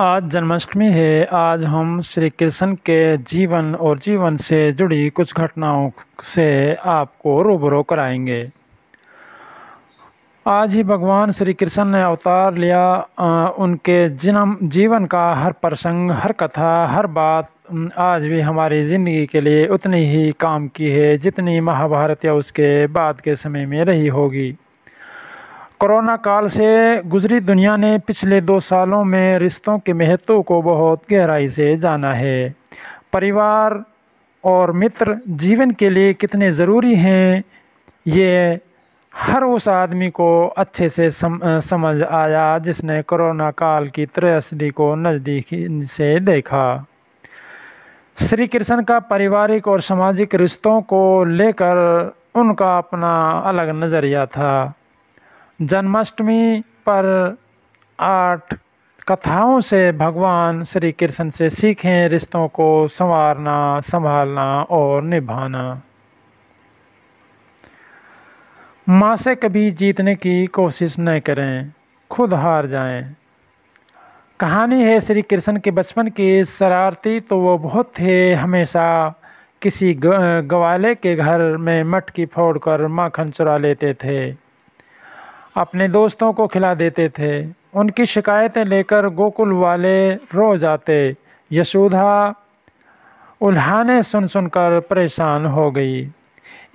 आज जन्माष्टमी है आज हम श्री कृष्ण के जीवन और जीवन से जुड़ी कुछ घटनाओं से आपको रूबरू कराएंगे आज ही भगवान श्री कृष्ण ने अवतार लिया उनके जन्म जीवन का हर प्रसंग हर कथा हर बात आज भी हमारी ज़िंदगी के लिए उतनी ही काम की है जितनी महाभारत या उसके बाद के समय में रही होगी कोरोना काल से गुजरी दुनिया ने पिछले दो सालों में रिश्तों के महत्व को बहुत गहराई से जाना है परिवार और मित्र जीवन के लिए कितने ज़रूरी हैं ये हर उस आदमी को अच्छे से सम, समझ आया जिसने कोरोना काल की त्रयसदी को नज़दीक से देखा श्री कृष्ण का पारिवारिक और सामाजिक रिश्तों को लेकर उनका अपना अलग नज़रिया था जन्माष्टमी पर आठ कथाओं से भगवान श्री कृष्ण से सीखें रिश्तों को संवारना संभालना और निभाना माँ से कभी जीतने की कोशिश न करें खुद हार जाएं। कहानी है श्री कृष्ण के बचपन की शरारती तो वो बहुत थे हमेशा किसी ग्वाले के घर में मटकी फोड़कर माखन चुरा लेते थे अपने दोस्तों को खिला देते थे उनकी शिकायतें लेकर गोकुल वाले रो जाते यशोधा उल्हाने सुन सुनकर परेशान हो गई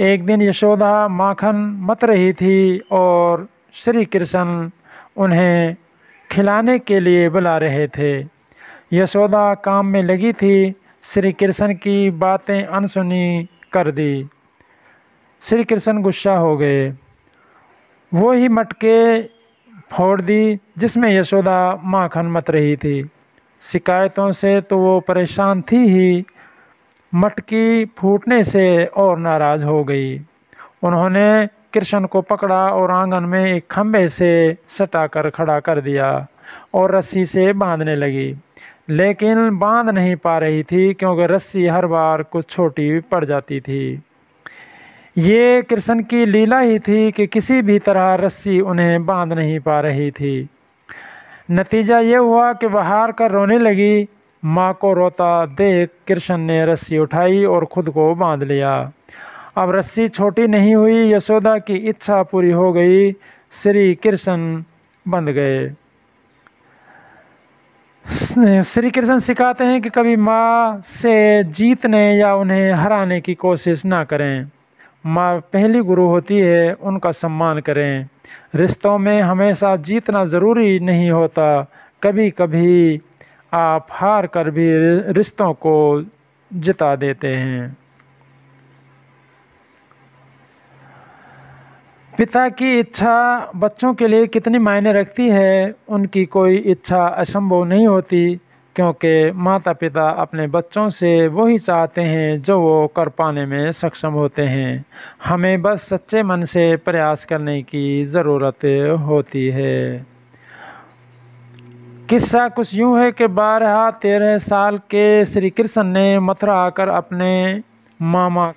एक दिन यशोधा माखन मत रही थी और श्री कृष्ण उन्हें खिलाने के लिए बुला रहे थे यशोदा काम में लगी थी श्री कृष्ण की बातें अनसुनी कर दी श्री कृष्ण गुस्सा हो गए वो ही मटके फोड़ दी जिसमें यशोदा माखन मत रही थी शिकायतों से तो वो परेशान थी ही मटकी फूटने से और नाराज़ हो गई उन्होंने कृष्ण को पकड़ा और आंगन में एक खम्भे से सटाकर खड़ा कर दिया और रस्सी से बांधने लगी लेकिन बांध नहीं पा रही थी क्योंकि रस्सी हर बार कुछ छोटी पड़ जाती थी ये कृष्ण की लीला ही थी कि किसी भी तरह रस्सी उन्हें बांध नहीं पा रही थी नतीजा ये हुआ कि वह हार कर रोने लगी माँ को रोता देख कृष्ण ने रस्सी उठाई और ख़ुद को बांध लिया अब रस्सी छोटी नहीं हुई यशोदा की इच्छा पूरी हो गई श्री कृष्ण बंध गए श्री कृष्ण सिखाते हैं कि कभी माँ से जीतने या उन्हें हराने की कोशिश ना करें माँ पहली गुरु होती है उनका सम्मान करें रिश्तों में हमेशा जीतना ज़रूरी नहीं होता कभी कभी आप हार कर भी रिश्तों को जिता देते हैं पिता की इच्छा बच्चों के लिए कितनी मायने रखती है उनकी कोई इच्छा असंभव नहीं होती क्योंकि माता पिता अपने बच्चों से वही चाहते हैं जो वो कर पाने में सक्षम होते हैं हमें बस सच्चे मन से प्रयास करने की ज़रूरत होती है किस्सा कुछ यूँ है कि बारह तेरह साल के श्री कृष्ण ने मथुरा आकर अपने मामा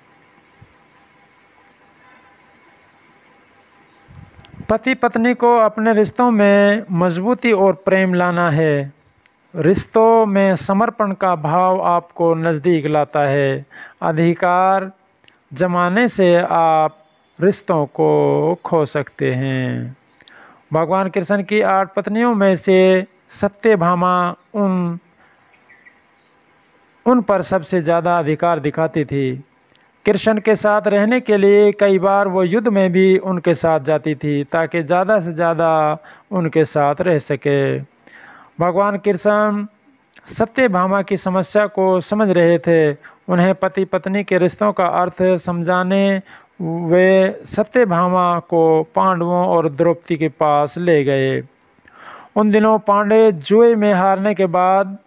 पति पत्नी को अपने रिश्तों में मजबूती और प्रेम लाना है रिश्तों में समर्पण का भाव आपको नज़दीक लाता है अधिकार जमाने से आप रिश्तों को खो सकते हैं भगवान कृष्ण की आठ पत्नियों में से सत्यभामा उन उन पर सबसे ज़्यादा अधिकार दिखाती थी कृष्ण के साथ रहने के लिए कई बार वो युद्ध में भी उनके साथ जाती थी ताकि ज़्यादा से ज़्यादा उनके साथ रह सके भगवान कृष्ण सत्य भामा की समस्या को समझ रहे थे उन्हें पति पत्नी के रिश्तों का अर्थ समझाने वे सत्य भामा को पांडवों और द्रौपदी के पास ले गए उन दिनों पांडे जुए में हारने के बाद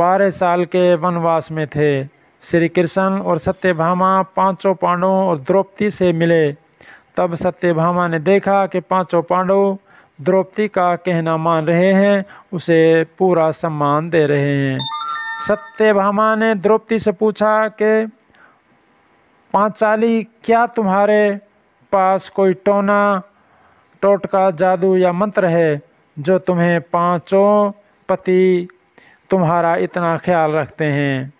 बारह साल के वनवास में थे श्री कृष्ण और सत्य भामा पाँचों पांडवों और द्रौपदी से मिले तब सत्य भामा ने देखा कि पांचों पांडव द्रौपदी का कहना मान रहे हैं उसे पूरा सम्मान दे रहे हैं सत्यभामा ने द्रौपदी से पूछा कि पांचाली क्या तुम्हारे पास कोई टोना टोटका जादू या मंत्र है जो तुम्हें पांचों पति तुम्हारा इतना ख्याल रखते हैं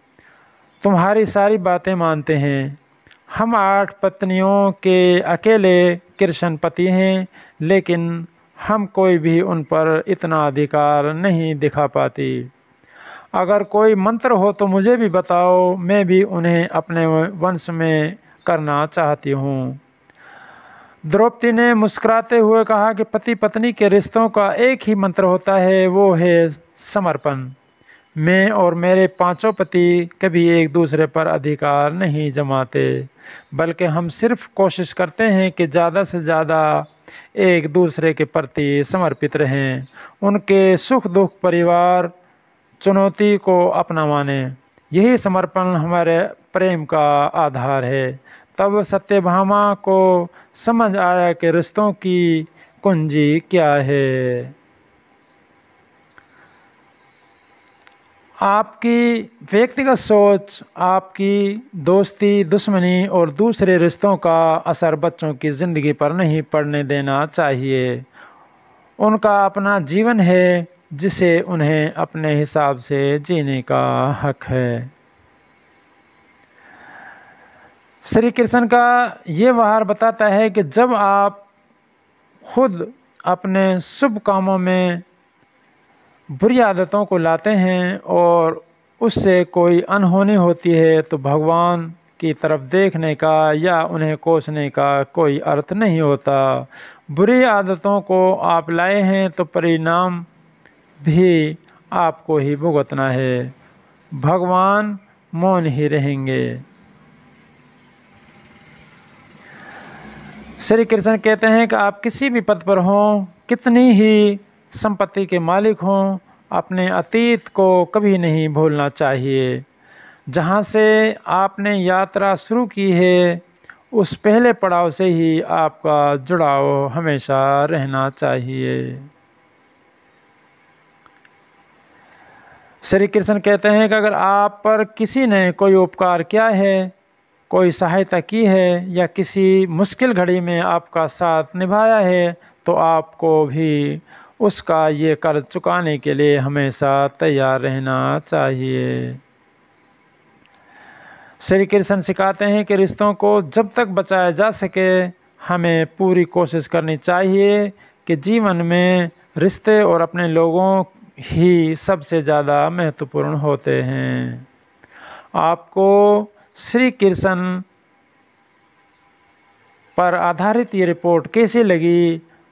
तुम्हारी सारी बातें मानते हैं हम आठ पत्नियों के अकेले कृष्ण पति हैं लेकिन हम कोई भी उन पर इतना अधिकार नहीं दिखा पाती अगर कोई मंत्र हो तो मुझे भी बताओ मैं भी उन्हें अपने वंश में करना चाहती हूँ द्रौपदी ने मुस्कुराते हुए कहा कि पति पत्नी के रिश्तों का एक ही मंत्र होता है वो है समर्पण मैं और मेरे पांचों पति कभी एक दूसरे पर अधिकार नहीं जमाते बल्कि हम सिर्फ कोशिश करते हैं कि ज़्यादा से ज़्यादा एक दूसरे के प्रति समर्पित रहें उनके सुख दुख परिवार चुनौती को अपना माने यही समर्पण हमारे प्रेम का आधार है तब सत्यभामा को समझ आया कि रिश्तों की कुंजी क्या है आपकी व्यक्तिगत सोच आपकी दोस्ती दुश्मनी और दूसरे रिश्तों का असर बच्चों की ज़िंदगी पर नहीं पड़ने देना चाहिए उनका अपना जीवन है जिसे उन्हें अपने हिसाब से जीने का हक है श्री कृष्ण का ये वहार बताता है कि जब आप खुद अपने शुभ कामों में बुरी आदतों को लाते हैं और उससे कोई अनहोनी होती है तो भगवान की तरफ देखने का या उन्हें कोसने का कोई अर्थ नहीं होता बुरी आदतों को आप लाए हैं तो परिणाम भी आपको ही भुगतना है भगवान मौन ही रहेंगे श्री कृष्ण कहते हैं कि आप किसी भी पद पर हों कितनी ही संपत्ति के मालिक हों अपने अतीत को कभी नहीं भूलना चाहिए जहाँ से आपने यात्रा शुरू की है उस पहले पड़ाव से ही आपका जुड़ाव हमेशा रहना चाहिए श्री कृष्ण कहते हैं कि अगर आप पर किसी ने कोई उपकार किया है कोई सहायता की है या किसी मुश्किल घड़ी में आपका साथ निभाया है तो आपको भी उसका ये कर्ज चुकाने के लिए हमेशा तैयार रहना चाहिए श्री कृष्ण सिखाते हैं कि रिश्तों को जब तक बचाया जा सके हमें पूरी कोशिश करनी चाहिए कि जीवन में रिश्ते और अपने लोगों ही सबसे ज़्यादा महत्वपूर्ण होते हैं आपको श्री कृष्ण पर आधारित ये रिपोर्ट कैसी लगी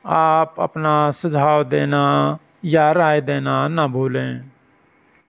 आप अपना सुझाव देना या राय देना ना भूलें